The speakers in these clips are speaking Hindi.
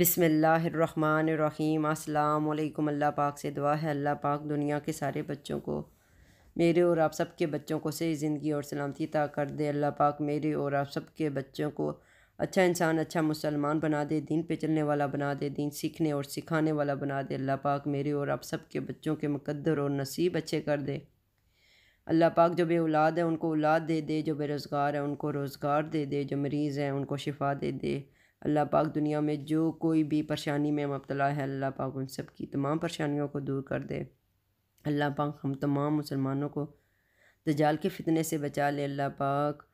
बिसमीम अल्लाम अल्लाह पाक से दुआ है अल्लाह पाक दुनिया के सारे बच्चों को मेरे और आप सब के बच्चों को सही ज़िंदगी और सलामती ता कर दे अल्लाह पाक मेरे और आप सब के बच्चों को अच्छा इंसान अच्छा मुसलमान बना दे दीन पे चलने वाला बना दे दीन सीखने और सिखाने वाला बना दे अल्लाह पाक मेरे और आप सब के बच्चों के मुकद्दर और नसीब अच्छे कर दे अल्लाह पाक जो बे औलाद है उनको औलाद दे दे जो बेरोज़गार है उनको रोज़गार दे दे जो मरीज़ हैं उनको शिफा दे दे अल्लाह पाक दुनिया में जो कोई भी परेशानी में मुबतला है अल्लाह पाक उन सब की तमाम परेशानियों को दूर कर दे अल्लाह पाक हम तमाम मुसलमानों को दजाल के फितने से बचा ले अल्लाह पाक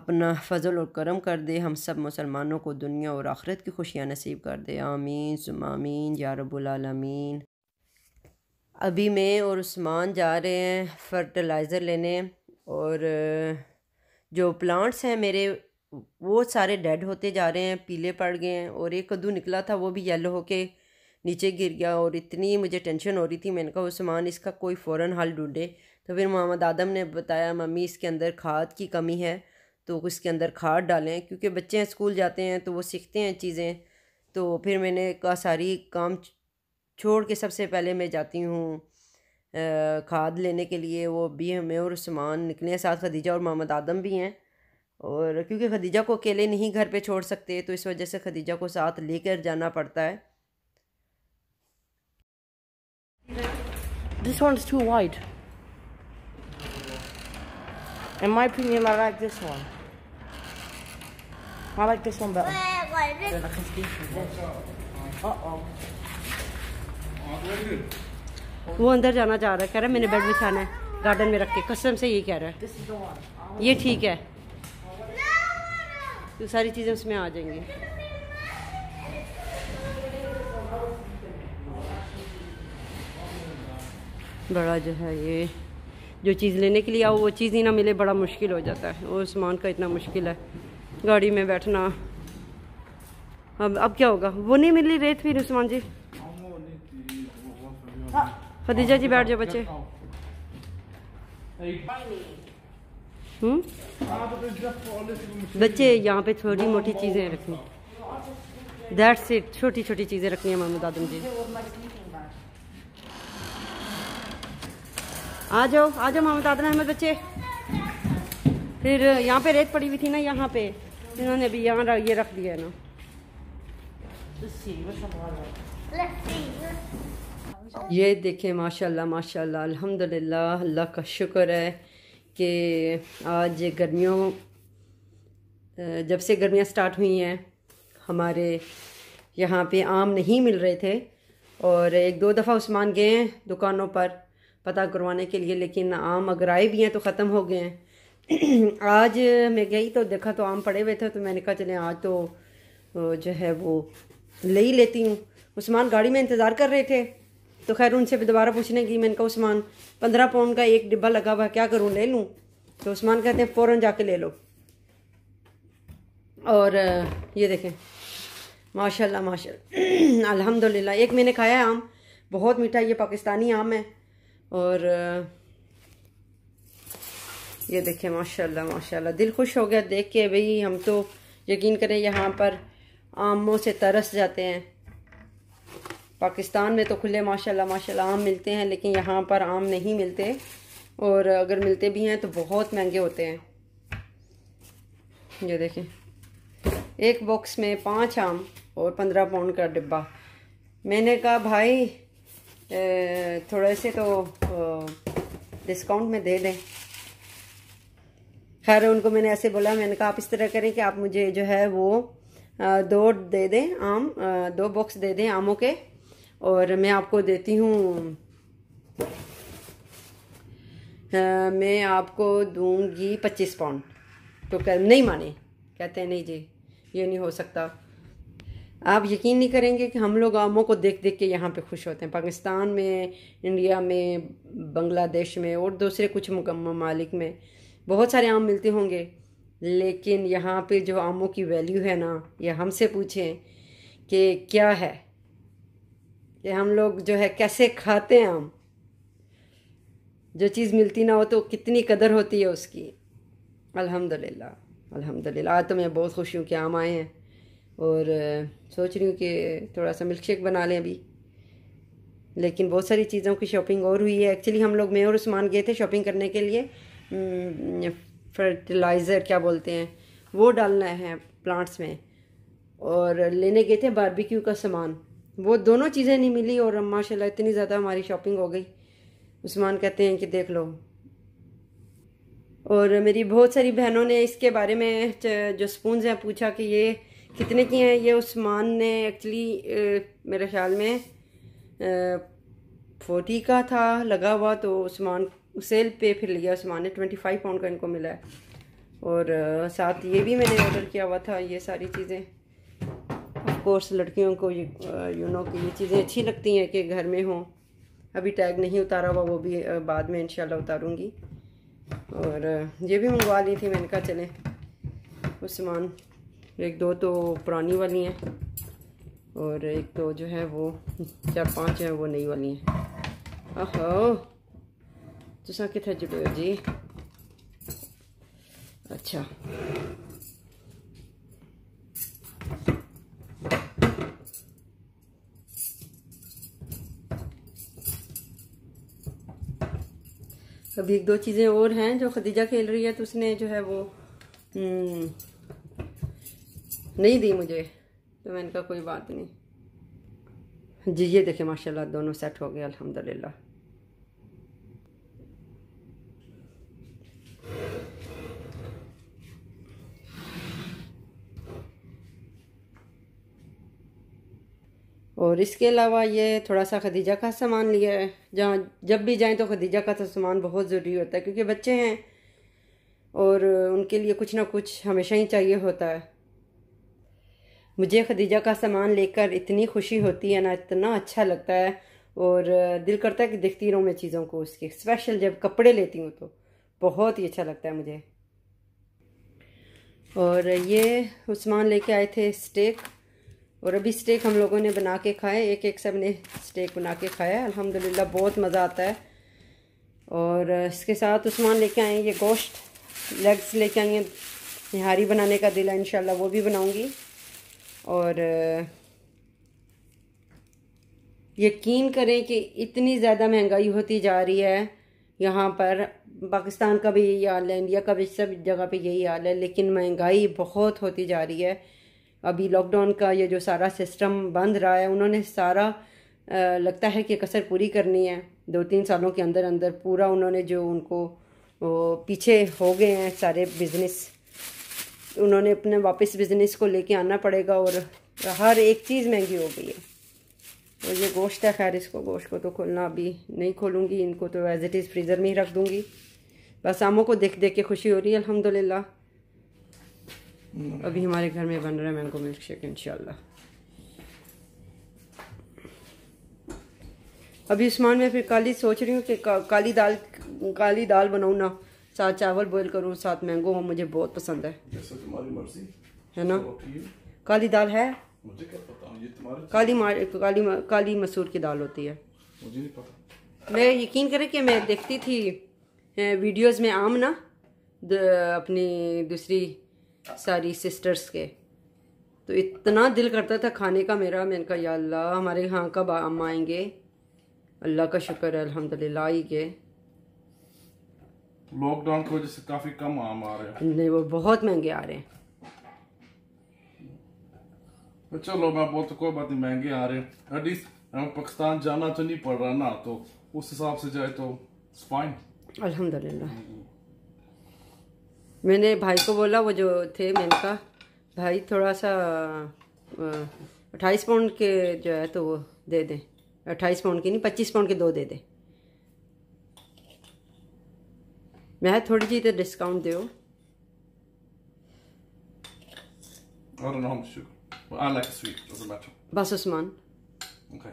अपना फजल और करम कर दे हम सब मुसलमानों को दुनिया और आखरत की खुशियाँ नसीब कर दे आमीन सुमामीन या रबालमीन अभी मैं और उस्मान जा रहे हैं फर्टिलाइज़र लेने और जो प्लांट्स हैं मेरे वो सारे डेड होते जा रहे हैं पीले पड़ गए हैं और एक कद्दू निकला था वो भी येलो होके नीचे गिर गया और इतनी मुझे टेंशन हो रही थी मैंने कहा वो सामान इसका कोई फ़ौर हल ढूंढे तो फिर मोहम्मद आदम ने बताया मम्मी इसके अंदर खाद की कमी है तो इसके अंदर खाद डालें क्योंकि बच्चे हैं स्कूल जाते हैं तो वो सीखते हैं चीज़ें तो फिर मैंने कहा सारी काम छोड़ के सबसे पहले मैं जाती हूँ खाद लेने के लिए वो भी हमें और सामान निकले हैं साथ खदीजा और मोहम्मद आदम भी हैं और क्योंकि खदीजा को अकेले नहीं घर पे छोड़ सकते तो इस वजह से खदीजा को साथ लेकर जाना पड़ता है This one's too wide. In my opinion, I like this one. I like this one better. uh वो अंदर जाना चाह रहा है कह रहा है मैंने बेड बिछाना है गार्डन में रख के कसम से ये कह रहा है ये ठीक है तो सारी चीज़ें उसमें आ जाएंगी बड़ा जो है ये जो चीज़ लेने के लिए आओ वो चीज़ ही ना मिले बड़ा मुश्किल हो जाता है और सामान का इतना मुश्किल है गाड़ी में बैठना अब अब क्या होगा वो नहीं मिल रही रेत फिर उस्मान जी हाँ, खदीजा जी बैठ जाओ बच्चे हम्म? बच्चे यहाँ पे थोड़ी मोटी चीज़ें रखनी दैट्स इट छोटी छोटी चीज़ें रखनी है मामू दादू जी आ जाओ आ जाओ मामू दादा अहमद बच्चे फिर यहाँ पे रेत पड़ी हुई थी ना यहाँ पे इन्होंने अभी यहाँ ये रख दिया है ना ये देखें माशाल्लाह माशाल्लाह अल्हम्दुलिल्लाह अल्लाह का शुक्र है कि आज गर्मियों जब से गर्मियाँ स्टार्ट हुई हैं हमारे यहाँ पे आम नहीं मिल रहे थे और एक दो दफ़ा उस्मान गए हैं दुकानों पर पता करवाने के लिए लेकिन आम अगर आए भी हैं तो ख़त्म हो गए हैं आज मैं गई तो देखा तो आम पड़े हुए थे तो मैंने कहा चले आज तो जो है वो ले ही लेती हूँ उस्मान गाड़ी में इंतज़ार कर रहे थे तो खैर उनसे भी दोबारा पूछने की मैंने कहा उस्मान पंद्रह पाउंड का एक डिब्बा लगा हुआ क्या करूँ ले लूँ तो उस्मान कहते हैं फ़ौरन जाके ले लो और ये देखें माशाल्लाह माशाल्लाह अल्हम्दुलिल्लाह एक मैंने खाया है आम बहुत मीठा ये पाकिस्तानी आम है और ये देखें माशाल्लाह माशाल्लाह दिल खुश हो गया देख के भाई हम तो यकीन करें यहाँ पर आमों से तरस जाते हैं पाकिस्तान में तो खुले माशाल्लाह माशाल्लाह आम मिलते हैं लेकिन यहाँ पर आम नहीं मिलते और अगर मिलते भी हैं तो बहुत महंगे होते हैं ये देखें एक बॉक्स में पाँच आम और पंद्रह पाउंड का डिब्बा मैंने कहा भाई थोड़े से तो डिस्काउंट में दे दें खैर उनको मैंने ऐसे बोला मैंने कहा आप इस तरह करें कि आप मुझे जो है वो दो दे दें आम दो बॉक्स दे दें आमों के और मैं आपको देती हूँ मैं आपको दूंगी पच्चीस पाउंड तो कह नहीं माने कहते हैं नहीं जी ये नहीं हो सकता आप यकीन नहीं करेंगे कि हम लोग आमों को देख देख के यहाँ पे खुश होते हैं पाकिस्तान में इंडिया में बांग्लादेश में और दूसरे कुछ ममालिक में बहुत सारे आम मिलते होंगे लेकिन यहाँ पे जो आमों की वैल्यू है ना ये हमसे पूछें कि क्या है कि हम लोग जो है कैसे खाते हैं हम जो चीज़ मिलती ना हो तो कितनी कदर होती है उसकी अल्हम्दुलिल्लाह अल्हम्दुलिल्लाह आज तो मैं बहुत खुश हूँ कि आम आए हैं और सोच रही हूँ कि थोड़ा सा मिल्क शेक बना लें अभी लेकिन बहुत सारी चीज़ों की शॉपिंग और हुई है एक्चुअली हम लोग मैं और उस्मान गए थे शॉपिंग करने के लिए फर्टिलाइज़र क्या बोलते हैं वो डालना है प्लांट्स में और लेने गए थे बारबेक्यू का सामान वो दोनों चीज़ें नहीं मिली और माशा इतनी ज़्यादा हमारी शॉपिंग हो गई उस्मान कहते हैं कि देख लो और मेरी बहुत सारी बहनों ने इसके बारे में जो स्पून हैं पूछा कि ये कितने की हैं ये उस्मान ने एक्चुअली मेरे ख्याल में फोर्टी का था लगा हुआ तो उस्मान सेल पे फिर लिया उस्मान ने ट्वेंटी फाइव पाउंड का इनको मिला है और साथ ये भी मैंने ऑर्डर किया हुआ था ये सारी चीज़ें ऑफकोर्स लड़कियों को ये यू नो कि ये चीज़ें अच्छी लगती हैं कि घर में हों अभी टैग नहीं उतारा हुआ वो भी बाद में इंशाल्लाह उतारूँगी और ये भी मंगवा ली थी मैंने कहा चलें वो सामान एक दो तो पुरानी वाली हैं और एक तो जो है वो चार पांच हैं वो नई वाली हैं आहो तुसा तो कितने जुड़े हो जी अच्छा अभी एक दो चीज़ें और हैं जो खदीजा खेल रही है तो उसने जो है वो हम्म, नहीं दी मुझे तो मैंने कहा कोई बात नहीं जी ये देखे माशाल्लाह दोनों सेट हो गए अल्हम्दुलिल्लाह और इसके अलावा ये थोड़ा सा खदीजा का सामान लिया है जहाँ जब भी जाएँ तो खदीजा का तो सामान बहुत ज़रूरी होता है क्योंकि बच्चे हैं और उनके लिए कुछ ना कुछ हमेशा ही चाहिए होता है मुझे खदीजा का सामान लेकर इतनी खुशी होती है ना इतना अच्छा लगता है और दिल करता है कि देखती रहूँ मैं चीज़ों को उसके स्पेशल जब कपड़े लेती हूँ तो बहुत ही अच्छा लगता है मुझे और ये उस्मान लेके आए थे स्टेक और अभी स्टेक हम लोगों ने बना के खाए एक एक सब ने स्टेक बना के खाया अल्हम्दुलिल्लाह बहुत मज़ा आता है और इसके साथ उस्मान लेके आए ये गोश्त लेग्स लेके आई हैं निहारी बनाने का दिल है इन वो भी बनाऊँगी और यकीन करें कि इतनी ज़्यादा महंगाई होती जा रही है यहाँ पर पाकिस्तान का भी यही हाल है इंडिया का भी सब जगह पे यही हाल है लेकिन महंगाई बहुत होती जा रही है अभी लॉकडाउन का ये जो सारा सिस्टम बंद रहा है उन्होंने सारा लगता है कि कसर पूरी करनी है दो तीन सालों के अंदर अंदर पूरा उन्होंने जो उनको पीछे हो गए हैं सारे बिजनेस उन्होंने अपने वापस बिजनेस को लेके आना पड़ेगा और हर एक चीज़ महंगी हो गई है और ये गोश्त है खैर इसको गोश्त को तो खोलना अभी नहीं खोलूँगी इनको तो एज़ इट इज़ फ्रीज़र में ही रख दूँगी बस आमों को देख देख के खुशी हो रही है अलहमदिल्ला हम्म। अभी हमारे घर में बन रहा है मैंगो मिल्क शेक इनशाला अभी उस्मान मैं फिर काली सोच रही हूँ कि का, काली दाल काली दाल बनाऊँ ना साथ चावल बॉईल करूँ साथ मैंगो हो मुझे बहुत पसंद है है ना काली दाल है मुझे क्या पता ये तुम्हारे काली मार काली काली मसूर की दाल होती है मुझे नहीं पता मैं यकीन करें कि मैं देखती थी वीडियोस में आम ना अपनी दूसरी सारी सिस्टर्स के तो इतना दिल करता था खाने का मेरा मैंने कहा या अल्लाह हमारे यहाँ कब हम आएंगे अल्लाह का शुक्र है अल्हम्दुलिल्लाह आई गए लॉकडाउन की वजह से काफ़ी कम आम आ रहे हैं नहीं वो बहुत महंगे आ रहे हैं चलो अच्छा, मैं बोल तो कोई बात नहीं महंगे आ रहे हैं एटलीस्ट हमें पाकिस्तान जाना तो नहीं पड़ रहा ना तो उस हिसाब से जाए तो फाइन अल्हम्दुलिल्लाह हम्म। मैंने भाई को बोला वो जो थे मैंने कहा भाई थोड़ा सा अट्ठाईस पाउंड के जो है तो वो दे दें अट्ठाईस पाउंड के नहीं पच्चीस पाउंड के दो दे दें मैं थोड़ी जी तो डिस्काउंट दो बस उस्मान Okay.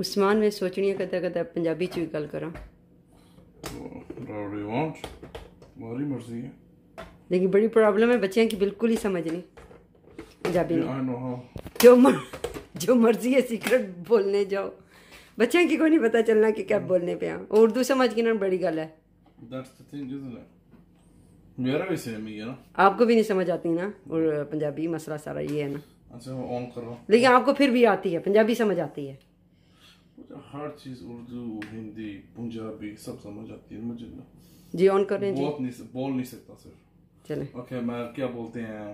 उस समान ਸੋਚਣੀਆਂ सोचनी ਕਦਾ कदा कदा पंजाबी ਗੱਲ ਕਰਾਂ ਰਾਉਡੀ ਵਾਂਟ ਮਾਰੀ ਮਰਜ਼ੀ लेकिन बड़ी प्रॉब्लम है बच्चे की बिल्कुल ही समझ नहीं पंजाबी yeah, नहीं जो मर, जो मर्जी है सीक्रेट बोलने जाओ बच्चे की कोई नहीं पता चलना कि क्या बोलने पे हाँ उर्दू समझ के ना बड़ी गल है मेरा भी सेम ही है ना आपको भी नहीं समझ आती ना और पंजाबी मसला सारा ये है ना अच्छा ऑन करो लेकिन आपको फिर भी आती है पंजाबी समझ आती है मुझे हर चीज उर्दू हिंदी पंजाबी सब समझ आती है मुझे ना जी ऑन कर रहे हैं बहुत नहीं बोल नहीं सकता सर चले ओके okay, मैं क्या बोलते हैं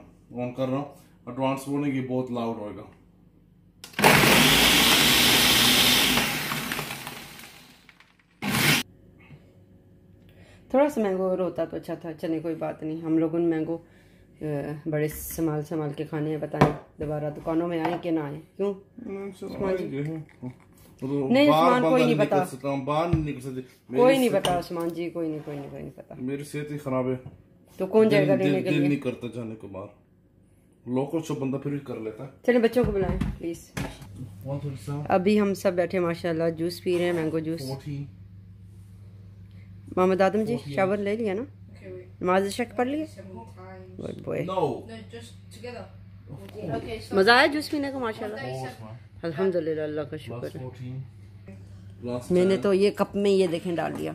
ऑन कर रहा हूँ एडवांस बोलने की बहुत लाउड होएगा थोड़ा सा मैंगो रोता तो अच्छा था चले कोई बात नहीं हम लोगों ने मैंगो बड़े संभाल संभाल के खाने हैं बताएं दोबारा दुकानों में आए कि ना आए क्यों मतलब नहीं उस्मान कोई नहीं पता बाहर नहीं निकल सकते कोई नहीं पता उस्मान जी कोई नहीं कोई नहीं कोई नहीं पता मेरी सेहत ही खराब है तो कौन जाएगा नहीं करता जाने को बाहर लोकल सब बंदा फिर भी कर लेता बच्चों को बुलाएं प्लीज अभी हम सब बैठे माशाल्लाह जूस पी रहे हैं mango juice Mohammad Adam ji shower ले लिया ना नमाज शक पढ़ लिया मजा आया जूस पीने का माशाल्लाह अल्हम्दुलिल्लाह अल्लाह का शुक्र है मैंने तो ये कप में ये देखें डाल दिया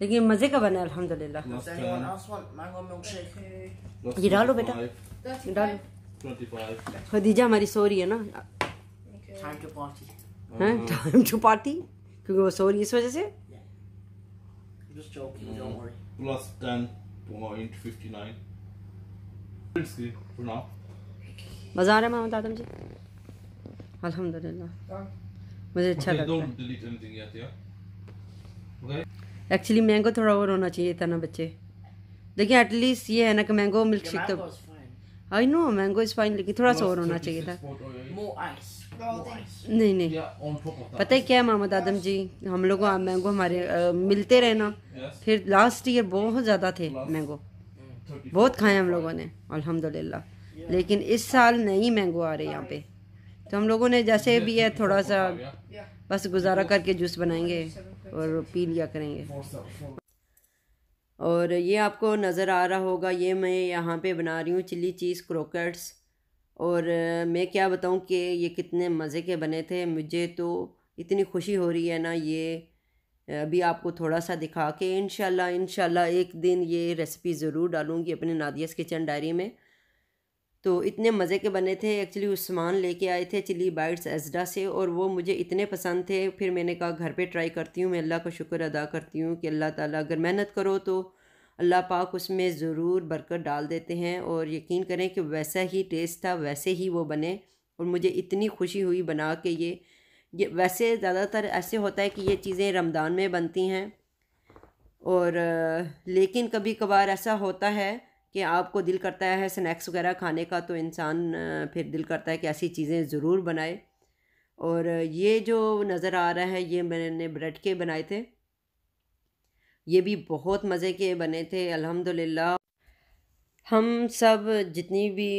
लेकिन मजे का बना अल्हम्दुलिल्लाह ये डालो बेटा डालो खदीजा हमारी सो रही है ना टाइम टू पार्टी पार्टी क्योंकि वो सो रही है इस वजह से मजा आ रहा है मोहम्मद आदम जी अल्हम्दुलिल्लाह मुझे अच्छा लगता है एक्चुअली मैंगो थोड़ा और होना चाहिए था ना बच्चे देखिए एटलीस्ट ये है ना कि मैंगो मिल्क शेक तो I know mango is fine लेकिन थोड़ा सा और होना चाहिए था नहीं नहीं पता है क्या मोहम्मद आदम जी हम लोग मैंगो हमारे मिलते रहे ना फिर लास्ट ईयर बहुत ज़्यादा थे मैंगो बहुत खाए हम लोगों ने अल्हम्दुलिल्लाह लेकिन इस साल नई मैंगो आ रहे यहाँ पे तो हम लोगों ने जैसे भी है थोड़ा सा बस गुजारा करके जूस बनाएंगे और पी लिया करेंगे और ये आपको नज़र आ रहा होगा ये मैं यहाँ पे बना रही हूँ चिली चीज़ क्रोकेट्स और मैं क्या बताऊँ कि ये कितने मज़े के बने थे मुझे तो इतनी खुशी हो रही है ना ये अभी आपको थोड़ा सा दिखा के इन शाला एक दिन ये रेसिपी ज़रूर डालूँगी अपने नादियस किचन डायरी में तो इतने मज़े के बने थे एक्चुअली उस सामान लेके आए थे चिली बाइट्स एजडा से और वो मुझे इतने पसंद थे फिर मैंने कहा घर पे ट्राई करती हूँ मैं अल्लाह का शुक्र अदा करती हूँ कि अल्लाह ताला अगर मेहनत करो तो अल्लाह पाक उसमें ज़रूर बरकत डाल देते हैं और यकीन करें कि वैसा ही टेस्ट था वैसे ही वो बने और मुझे इतनी खुशी हुई बना के ये ये वैसे ज़्यादातर ऐसे होता है कि ये चीज़ें रमज़ान में बनती हैं और लेकिन कभी कभार ऐसा होता है कि आपको दिल करता है स्नैक्स वगैरह खाने का तो इंसान फिर दिल करता है कि ऐसी चीज़ें ज़रूर बनाए और ये जो नज़र आ रहा है ये मैंने ब्रेड के बनाए थे ये भी बहुत मज़े के बने थे अल्हम्दुलिल्लाह हम सब जितनी भी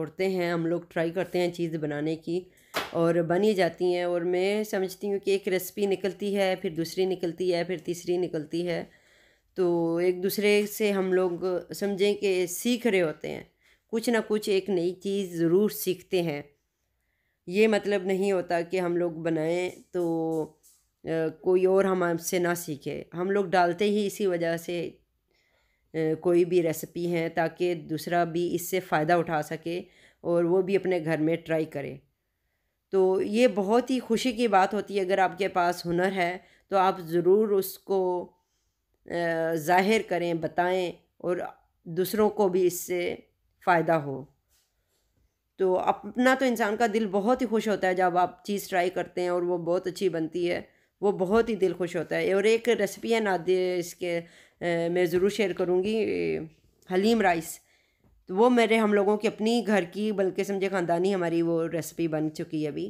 औरतें हैं हम लोग ट्राई करते हैं चीज़ बनाने की और बनी जाती हैं और मैं समझती हूँ कि एक रेसिपी निकलती है फिर दूसरी निकलती है फिर तीसरी निकलती है तो एक दूसरे से हम लोग समझें कि सीख रहे होते हैं कुछ ना कुछ एक नई चीज़ ज़रूर सीखते हैं ये मतलब नहीं होता कि हम लोग बनाएं तो कोई और हम हमसे ना सीखे हम लोग डालते ही इसी वजह से कोई भी रेसिपी है ताकि दूसरा भी इससे फ़ायदा उठा सके और वो भी अपने घर में ट्राई करे तो ये बहुत ही खुशी की बात होती है अगर आपके पास हुनर है तो आप ज़रूर उसको ज़ाहिर करें बताएं और दूसरों को भी इससे फ़ायदा हो तो अपना तो इंसान का दिल बहुत ही खुश होता है जब आप चीज़ ट्राई करते हैं और वो बहुत अच्छी बनती है वो बहुत ही दिल खुश होता है और एक रेसिपी है नादिया इसके मैं ज़रूर शेयर करूँगी हलीम राइस तो वो मेरे हम लोगों की अपनी घर की बल्कि समझे ख़ानदानी हमारी वो रेसिपी बन चुकी है अभी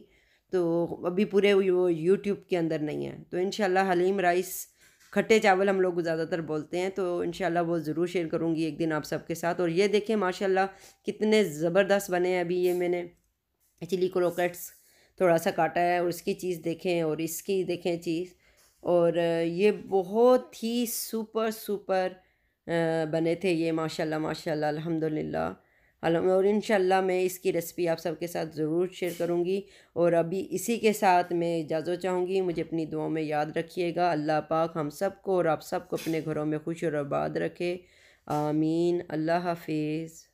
तो अभी पूरे वो यूट्यूब के अंदर नहीं है तो इन हलीम राइस खट्टे चावल हम लोग ज़्यादातर बोलते हैं तो इन वो ज़रूर शेयर करूँगी एक दिन आप सबके साथ और ये देखें माशाल्लाह कितने ज़बरदस्त बने हैं अभी ये मैंने चिली क्रोकेट्स थोड़ा सा काटा है और इसकी चीज़ देखें और इसकी देखें चीज़ और ये बहुत ही सुपर सुपर बने थे ये माशाल्लाह माशाल्लाह अल्हम्दुलिल्लाह और इन मैं इसकी रेसिपी आप सबके साथ ज़रूर शेयर करूँगी और अभी इसी के साथ मैं इजाज़त चाहूँगी मुझे अपनी दुआओं में याद रखिएगा अल्लाह पाक हम सबको और आप सबको अपने घरों में खुश और आबाद रखे आमीन अल्लाह हाफिज़